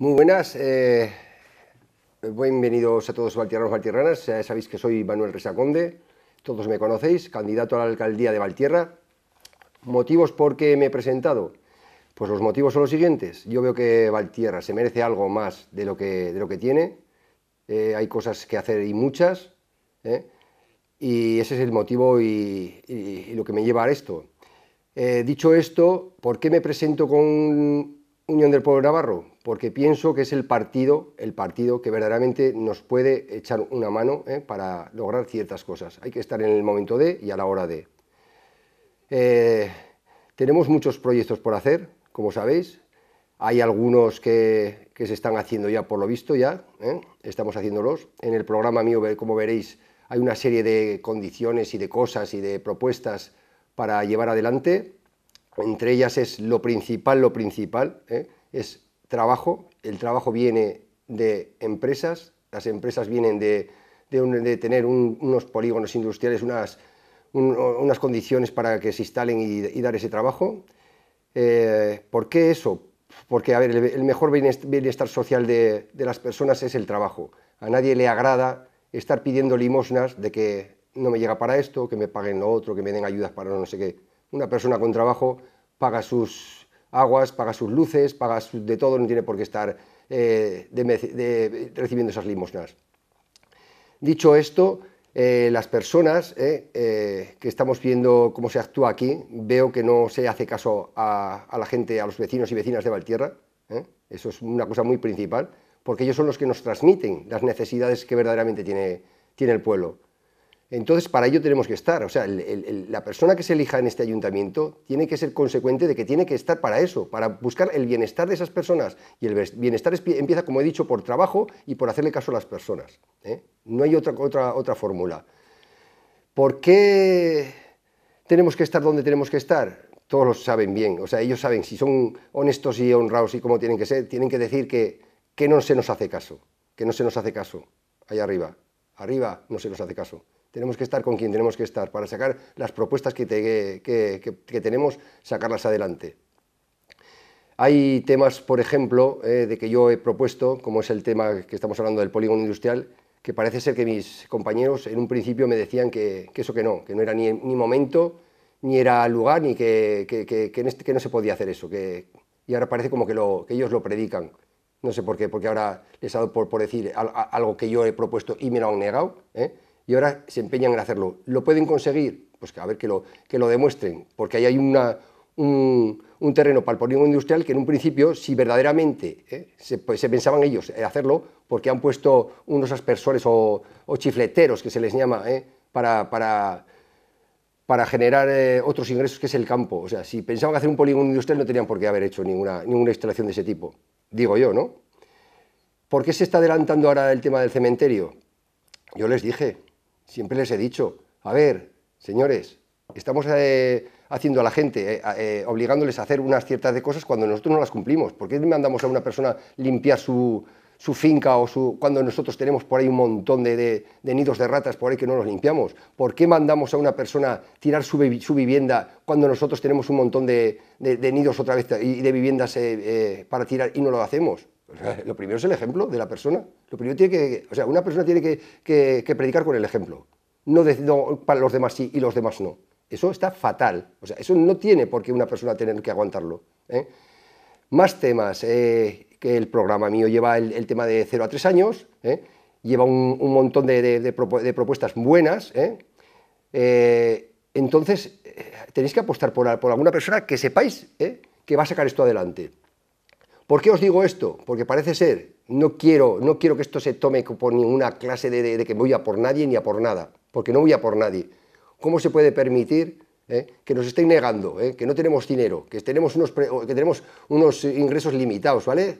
Muy buenas, eh, bienvenidos a todos valtierranos, valtierranas. Ya sabéis que soy Manuel Resaconde, todos me conocéis, candidato a la alcaldía de Valtierra. ¿Motivos por qué me he presentado? Pues los motivos son los siguientes. Yo veo que Valtierra se merece algo más de lo que, de lo que tiene. Eh, hay cosas que hacer y muchas. Eh, y ese es el motivo y, y, lo que me lleva a esto. dicho esto, ¿por qué me presento con Unión del Pueblo Navarro? porque pienso que es el partido, el partido que verdaderamente nos puede echar una mano ¿eh? para lograr ciertas cosas. Hay que estar en el momento de y a la hora de. Eh, tenemos muchos proyectos por hacer, como sabéis. Hay algunos que, se están haciendo ya, por lo visto, ya. ¿eh? Estamos haciéndolos. En el programa mío, como veréis, hay una serie de condiciones y de cosas y de propuestas para llevar adelante. Entre ellas es lo principal, lo principal, es trabajo, el trabajo viene de empresas, las empresas vienen de, de, tener unos polígonos industriales, unas, unas condiciones para que se instalen y, dar ese trabajo. Eh, ¿Por qué eso? Porque, a ver, el, el mejor bienestar social de, de, las personas es el trabajo. A nadie le agrada estar pidiendo limosnas de que no me llega para esto, que me paguen lo otro, que me den ayudas para no sé qué. Una persona con trabajo paga sus, aguas, paga sus luces, paga de todo, no tiene por qué estar eh, recibiendo esas limosnas. Dicho esto, eh, las personas eh, que estamos viendo cómo se actúa aquí, veo que no se hace caso a, la gente, a los vecinos y vecinas de Valtierra, eso es una cosa muy principal, porque ellos son los que nos transmiten las necesidades que verdaderamente tiene el pueblo. Entonces, para ello tenemos que estar. O sea, la persona que se elija en este ayuntamiento tiene que ser consecuente de que tiene que estar para eso, para buscar el bienestar de esas personas. Y el bienestar empieza, como he dicho, por trabajo y por hacerle caso a las personas. ¿eh? No hay otra, otra, otra fórmula. ¿Por qué tenemos que estar donde tenemos que estar? Todos lo saben bien. O sea, ellos saben, si son honestos y honrados y como tienen que ser, tienen que decir que, no se nos hace caso, que no se nos hace caso. Allá arriba. Arriba no se nos hace caso. Tenemos que estar con quien tenemos que estar para sacar las propuestas que, tenemos, sacarlas adelante. Hay temas, por ejemplo, eh, de que yo he propuesto, como es el tema que estamos hablando del polígono industrial, que parece ser que mis compañeros en un principio me decían que, eso que no, que no era ni, momento, ni era lugar, ni que, que, que, este, no se podía hacer eso. y ahora parece como que, lo, ellos lo predican. No sé por qué, porque ahora les ha dado por, por decir algo que yo he propuesto y me lo han negado. ¿eh? y ahora se empeñan en hacerlo. ¿Lo pueden conseguir? Pues a ver que lo, que lo demuestren, porque ahí hay un, terreno para el polígono industrial que en un principio, si verdaderamente ¿eh? pues, se, pensaban ellos en hacerlo, porque han puesto unos aspersores o, chifleteros, que se les llama, ¿eh? para, para, generar eh, otros ingresos, que es el campo. O sea, si pensaban hacer un polígono industrial no tenían por qué haber hecho ninguna, ninguna instalación de ese tipo, digo yo, ¿no? ¿Por qué se está adelantando ahora el tema del cementerio? Yo les dije, siempre les he dicho, a ver, señores, estamos eh, haciendo a la gente, eh, eh, obligándoles a hacer unas ciertas de cosas cuando nosotros no las cumplimos. ¿Por qué mandamos a una persona limpiar su, finca o cuando nosotros tenemos por ahí un montón de, nidos de ratas por ahí que no los limpiamos? ¿Por qué mandamos a una persona tirar su, vivienda cuando nosotros tenemos un montón de, de nidos otra vez y de viviendas para tirar y no lo hacemos? lo primero es el ejemplo de la persona. Lo primero tiene que, o sea, una persona tiene que, predicar con el ejemplo. No, para los demás sí y los demás no. Eso está fatal. O sea, eso no tiene por qué una persona tener que aguantarlo. ¿eh? Más temas. Eh, que el programa mío lleva el, tema de 0 a 3 años. ¿eh? Lleva un, montón de, propuestas buenas. entonces, tenéis que apostar por alguna persona que sepáis que va a sacar esto adelante. ¿Por qué os digo esto? Porque parece ser, no quiero, no quiero que esto se tome por ninguna clase de, que voy a por nadie ni a por nada, porque no voy a por nadie. ¿Cómo se puede permitir eh, que nos estén negando, eh, que no tenemos dinero, que tenemos unos, que tenemos unos ingresos limitados, ¿vale?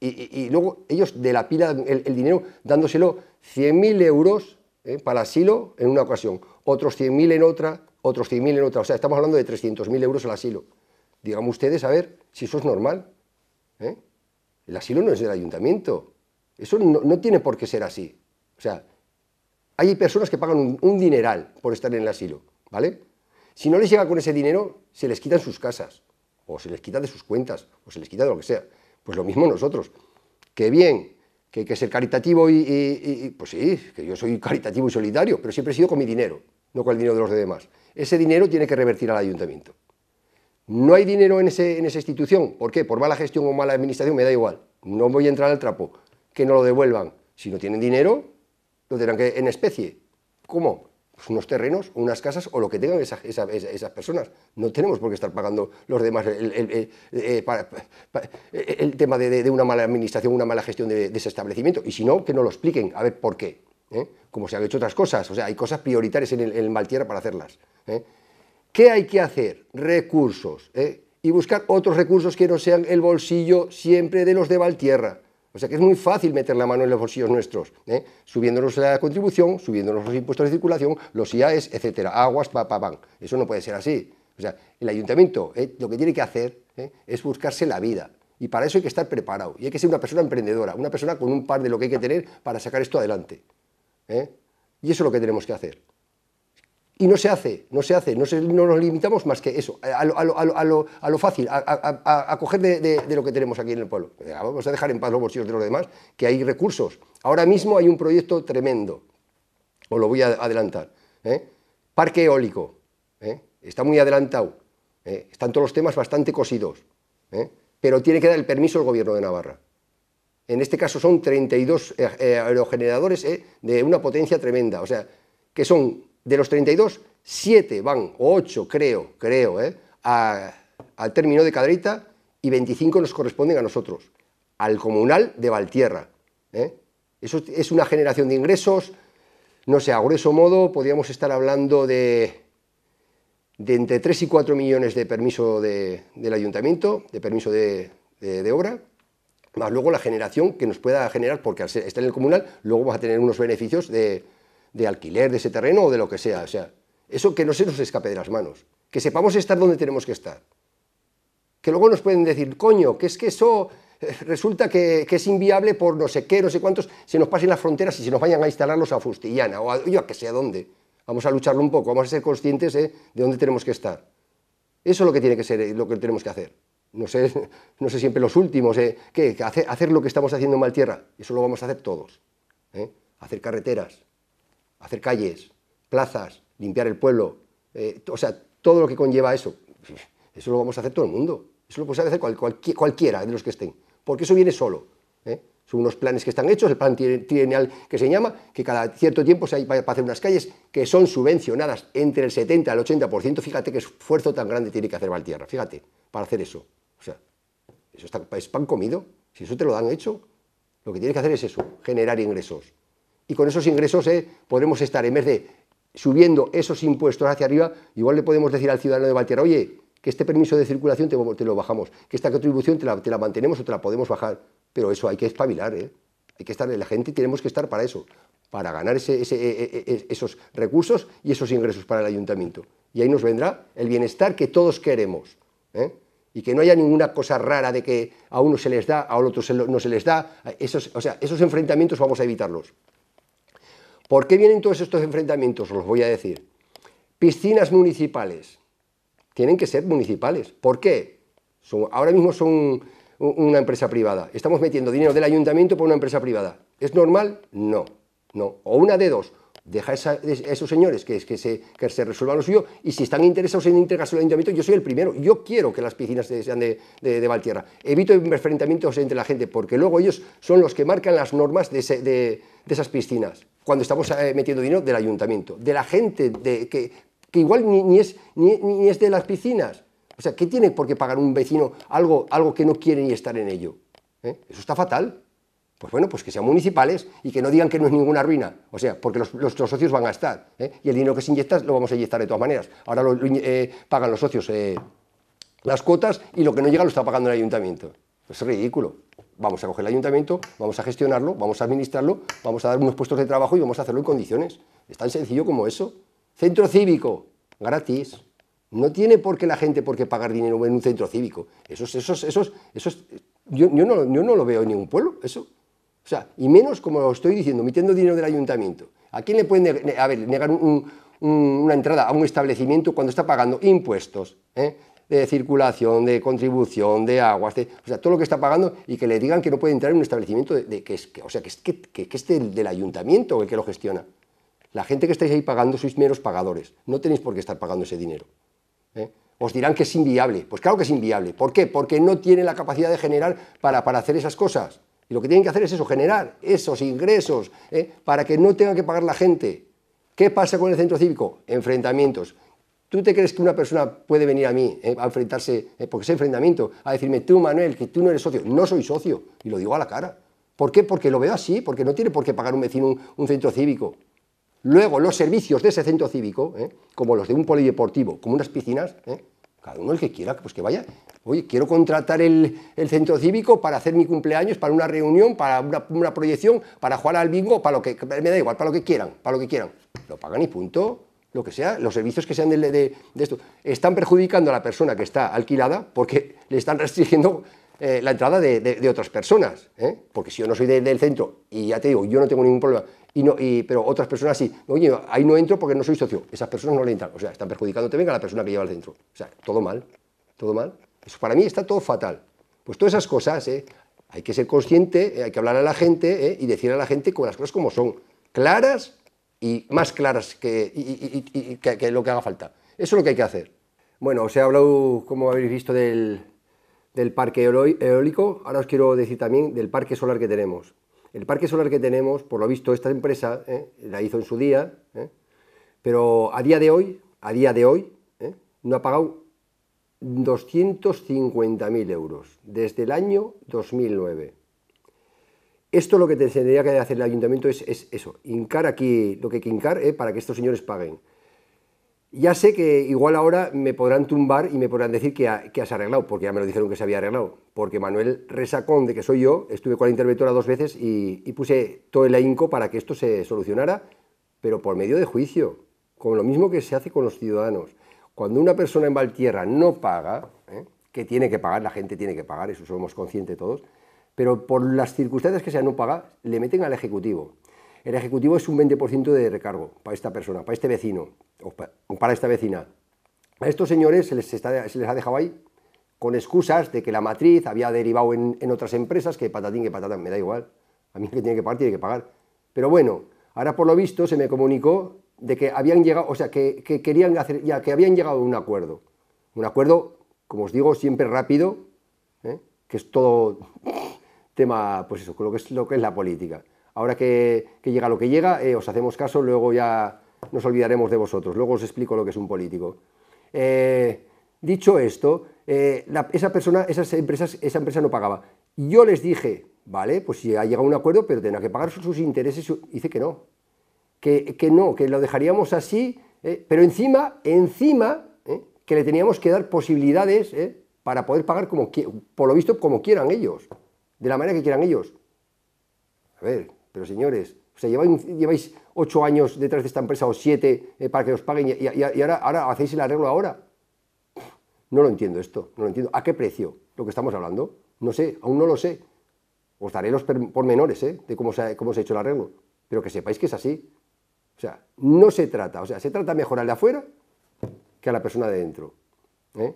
Y, luego ellos de la pila el, dinero dándoselo 100.000 euros eh, para asilo en una ocasión, otros 100.000 en otra, otros 100.000 en otra. O sea, estamos hablando de 300.000 euros al asilo. digamos ustedes, a ver, si eso es normal. ¿Eh? El asilo no es del ayuntamiento. Eso no, tiene por qué ser así. O sea, hay personas que pagan un, dineral por estar en el asilo, ¿vale? Si no les llega con ese dinero, se les quitan sus casas, o se les quita de sus cuentas, o se les quita de lo que sea. Pues lo mismo nosotros. Que bien, que hay que ser caritativo y, y, Pues sí, que yo soy caritativo y solidario, pero siempre he sido con mi dinero, no con el dinero de los demás. Ese dinero tiene que revertir al ayuntamiento. No hay dinero en, ese, en esa institución. ¿Por qué? Por mala gestión o mala administración, me da igual. No voy a entrar al trapo. Que no lo devuelvan. Si no tienen dinero, lo tendrán que en especie. ¿Cómo? Pues unos terrenos, unas casas o lo que tengan esas, personas. No tenemos por qué estar pagando los demás el, eh, tema de, una mala administración, una mala gestión de, ese establecimiento. Y si no, que no lo expliquen, a ver por qué. ¿Eh? Como se han hecho otras cosas. O sea, hay cosas prioritarias en el, mal tierra para hacerlas. ¿Eh? ¿Qué hay que hacer? Recursos. ¿eh? Y buscar otros recursos que no sean el bolsillo siempre de los de Valtierra. O sea que es muy fácil meter la mano en los bolsillos nuestros, ¿eh? subiéndonos la contribución, subiéndonos los impuestos de circulación, los IAES, etc. aguas, pa, pa, pan. Eso no puede ser así. O sea, el ayuntamiento ¿eh? lo que tiene que hacer ¿eh? es buscarse la vida. Y para eso hay que estar preparado. Y hay que ser una persona emprendedora, una persona con un par de lo que hay que tener para sacar esto adelante. Y eso es lo que tenemos que hacer. Y no se hace, no se hace, no, nos limitamos más que eso, a lo, fácil, a, coger de, lo que tenemos aquí en el pueblo. Vamos a dejar en paz los bolsillos de los demás, que hay recursos. Ahora mismo hay un proyecto tremendo, os lo voy a adelantar. ¿eh? Parque eólico, ¿eh? está muy adelantado, ¿eh? están todos los temas bastante cosidos, pero tiene que dar el permiso el gobierno de Navarra. En este caso son 32 aerogeneradores de una potencia tremenda, o sea, que son de los 32, 7 van, o 8 creo, creo, eh, al término de cadrita y 25 nos corresponden a nosotros, al comunal de Valtierra. Eh. Eso es una generación de ingresos, no sé, a grueso modo podríamos estar hablando de, de entre 3 y 4 millones de permiso del ayuntamiento, de permiso de, de obra, más luego la generación que nos pueda generar, porque al estar en el comunal, luego vas a tener unos beneficios de, de alquiler de ese terreno o de lo que sea. O sea, eso que no se nos escape de las manos, que sepamos estar donde tenemos que estar. Que luego nos pueden decir, coño, que es que eso eh, resulta que, es inviable por no sé qué, no sé cuántos, se nos pasen las fronteras y se nos vayan a instalarlos a Fustillana o a, yo que sea dónde. Vamos a lucharlo un poco, vamos a ser conscientes eh, de dónde tenemos que estar. Eso es lo que tiene que ser, eh, lo que tenemos que hacer. No sé, no siempre los últimos, ¿eh? ¿qué? Hacer, hacer, lo que estamos haciendo en Maltierra, eso lo vamos a hacer todos. Hacer carreteras, hacer calles, plazas, limpiar el pueblo, eh, o sea, todo lo que conlleva eso. Eso lo vamos a hacer todo el mundo, eso lo puede hacer cualquiera de los que estén, porque eso viene solo. ¿eh? Son unos planes que están hechos, el plan trienal que se llama, que cada cierto tiempo se va a hacer unas calles que son subvencionadas entre el 70 al 80%, fíjate qué esfuerzo tan grande tiene que hacer Valtierra, fíjate, para hacer eso. O sea, eso está, es pan comido, si eso te lo han hecho, lo que tienes que hacer es eso, generar ingresos y con esos ingresos eh, podremos estar, en vez de subiendo esos impuestos hacia arriba, igual le podemos decir al ciudadano de Valtierra, oye, que este permiso de circulación te, lo bajamos, que esta contribución te la, mantenemos o te la podemos bajar, pero eso hay que espabilar, eh. hay que estar, la gente y tenemos que estar para eso, para ganar e, e, e, esos recursos y esos ingresos para el ayuntamiento. Y ahí nos vendrá el bienestar que todos queremos. Eh. y que no haya ninguna cosa rara de que a uno se les da, a otro no se les da. Esos, o sea, esos enfrentamientos vamos a evitarlos. ¿Por qué vienen todos estos enfrentamientos? Os los voy a decir. Piscinas municipales. Tienen que ser municipales. ¿Por qué? Son, ahora mismo son una empresa privada. Estamos metiendo dinero del ayuntamiento por una empresa privada. ¿Es normal? No. no. O una de dos deja a esos señores que, se, que se resuelvan lo suyo y si están interesados en integrarse al ayuntamiento, yo soy el primero, yo quiero que las piscinas sean de, de, Valtierra. Evito enfrentamientos entre la gente porque luego ellos son los que marcan las normas de, esas piscinas cuando estamos eh, metiendo dinero del ayuntamiento, de la gente de, que, que igual ni, es, ni, es de las piscinas. O sea, ¿qué tiene por qué pagar un vecino algo, algo que no quiere ni estar en ello? ¿Eh? Eso está fatal. Pues bueno, pues que sean municipales y que no digan que no es ninguna ruina, o sea, porque los, socios van a estar, ¿eh? y el dinero que se inyecta lo vamos a inyectar de todas maneras. Ahora eh, pagan los socios eh, las cuotas y lo que no llega lo está pagando el ayuntamiento. Es ridículo. Vamos a coger el ayuntamiento, vamos a gestionarlo, vamos a administrarlo, vamos a dar unos puestos de trabajo y vamos a hacerlo en condiciones. Es tan sencillo como eso. Centro cívico, gratis. No tiene por qué la gente por pagar dinero en un centro cívico. Eso es... eso yo, yo no, yo no lo veo en ningún pueblo, eso. O sea, y menos como lo estoy diciendo, metiendo dinero del ayuntamiento. ¿A quién le pueden a ver, negar una entrada a un establecimiento cuando está pagando impuestos ¿eh? de circulación, de contribución, de aguas, de, o sea, todo lo que está pagando y que le digan que no puede entrar en un establecimiento de, que es, que, o sea, que, es, que, del, ayuntamiento ayuntamiento el que lo gestiona? La gente que estáis ahí pagando sois meros pagadores, no tenéis por qué estar pagando ese dinero. ¿eh? Os dirán que es inviable, pues claro que es inviable. ¿Por qué? Porque no tiene la capacidad de generar para, para hacer esas cosas. Y lo que tienen que hacer es eso, generar esos ingresos ¿eh? para que no tenga que pagar la gente. ¿Qué pasa con el centro cívico? Enfrentamientos. ¿Tú te crees que una persona puede venir a mí eh, a enfrentarse, eh, porque es enfrentamiento, a decirme, tú Manuel, que tú no eres socio? No soy socio, y lo digo a la cara. ¿Por qué? Porque lo veo así, porque no tiene por qué pagar un vecino un, un centro cívico. Luego, los servicios de ese centro cívico, como los de un polideportivo, como unas piscinas, cada uno el que quiera, pues que vaya. Oye, quiero contratar el, centro cívico para hacer mi cumpleaños, para una reunión, para una, proyección, para jugar al bingo, para lo que. Me da igual, para lo que quieran, para lo que quieran. Lo pagan y punto. Lo que sea, los servicios que sean de, esto. Están perjudicando a la persona que está alquilada porque le están restringiendo eh, la entrada de, otras personas. ¿eh? Porque si yo no soy del centro y ya te digo, yo no tengo ningún problema pero otras personas sí. ahí no entro porque no soy socio. Esas personas no le entran. O sea, están perjudicando también a la persona que lleva al centro. O sea, todo mal. Todo mal. Eso para mí está todo fatal. Pues todas esas cosas, ¿eh? hay que ser consciente, eh, hay que hablar a la gente ¿eh? y decir a la gente con las cosas como son. Claras y más claras que, y, lo que haga falta. Eso es lo que hay que hacer. Bueno, os he hablado, como habéis visto, del, del parque eólico. Ahora os quiero decir también del parque solar que tenemos el parque solar que tenemos, por lo visto, esta empresa ¿eh? la hizo en su día, ¿eh? pero a día de hoy, a día de hoy, ¿eh? no ha pagado 250.000 euros desde el año 2009. Esto lo que tendría que hacer el ayuntamiento es, es eso, hincar aquí lo que hay que hincar para que estos señores paguen ya sé que igual ahora me podrán tumbar y me podrán decir que, has arreglado, porque ya me lo dijeron que se había arreglado. Porque Manuel Resacón, de que soy yo, estuve con la interventora dos veces y, puse todo el ahínco para que esto se solucionara, pero por medio de juicio, con lo mismo que se hace con los ciudadanos. Cuando una persona en Valtierra no paga, ¿eh? que tiene que pagar, la gente tiene que pagar, eso somos conscientes todos, pero por las circunstancias que sea no paga, le meten al Ejecutivo. El ejecutivo es un 20% de recargo para esta persona, para este vecino o para esta vecina. A estos señores se les, ha dejado ahí con excusas de que la matriz había derivado en, otras empresas, que patatín, que patatán, me da igual. A mí que tiene que partir, tiene que pagar. Pero bueno, ahora por lo visto se me comunicó de que habían llegado, o sea, que, querían hacer, ya que habían llegado a un acuerdo. Un acuerdo, como os digo, siempre rápido, ¿eh? que es todo tema, pues eso, con que es, lo que es la política ahora que, llega lo que llega, eh, os hacemos caso, luego ya nos olvidaremos de vosotros, luego os explico lo que es un político. Eh, dicho esto, eh, esa persona, esas empresas, esa empresa no pagaba. Yo les dije, vale, pues si ha llegado un acuerdo, pero tendrá que pagar sus, intereses. dice que no, que, no, que lo dejaríamos así, pero encima, encima, que le teníamos que dar posibilidades para poder pagar como, por lo visto como quieran ellos, de la manera que quieran ellos. A ver, pero señores, o sea, lleváis, ocho años detrás de esta empresa o siete eh, para que os paguen y, ahora, hacéis el arreglo ahora. No lo entiendo esto, no lo entiendo. ¿A qué precio lo que estamos hablando? No sé, aún no lo sé. Os daré los pormenores eh, de cómo se, ha, cómo se ha hecho el arreglo, pero que sepáis que es así. O sea, no se trata, o sea, se trata mejor al de afuera que a la persona de dentro. Eh.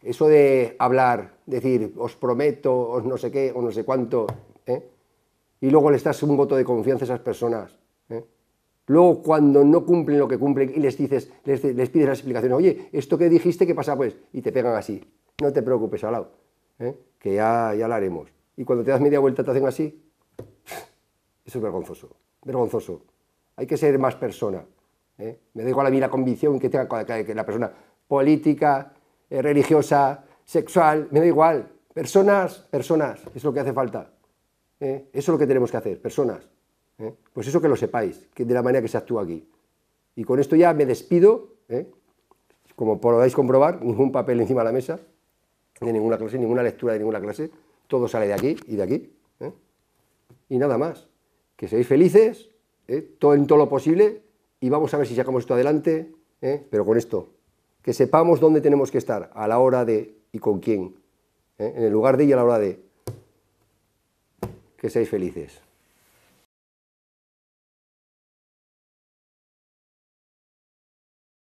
Eso de hablar, decir, os prometo, os no sé qué, o no sé cuánto, eh y luego le das un voto de confianza a esas personas. ¿eh? Luego, cuando no cumplen lo que cumplen y les dices, les, pides las explicaciones, oye, ¿esto que dijiste qué pasa pues? Y te pegan así. No te preocupes, al lado, ¿eh? que ya, ya lo haremos. Y cuando te das media vuelta te hacen así. Eso es vergonzoso, vergonzoso. Hay que ser más persona. ¿eh? Me da igual a mí la convicción que tenga que la persona política, religiosa, sexual, me da igual. Personas, personas, es lo que hace falta. ¿eh? Eso es lo que tenemos que hacer, personas. ¿eh? Pues eso que lo sepáis, que de la manera que se actúa aquí. Y con esto ya me despido, ¿eh? como podáis comprobar, ningún papel encima de la mesa, ninguna clase, ninguna lectura de ninguna clase, todo sale de aquí y de aquí. Y nada más, que seáis felices, todo en todo lo posible, y vamos a ver si sacamos esto adelante, pero con esto, que sepamos dónde tenemos que estar, a la hora de y con quién, en el lugar de y a la hora de, que seáis felices.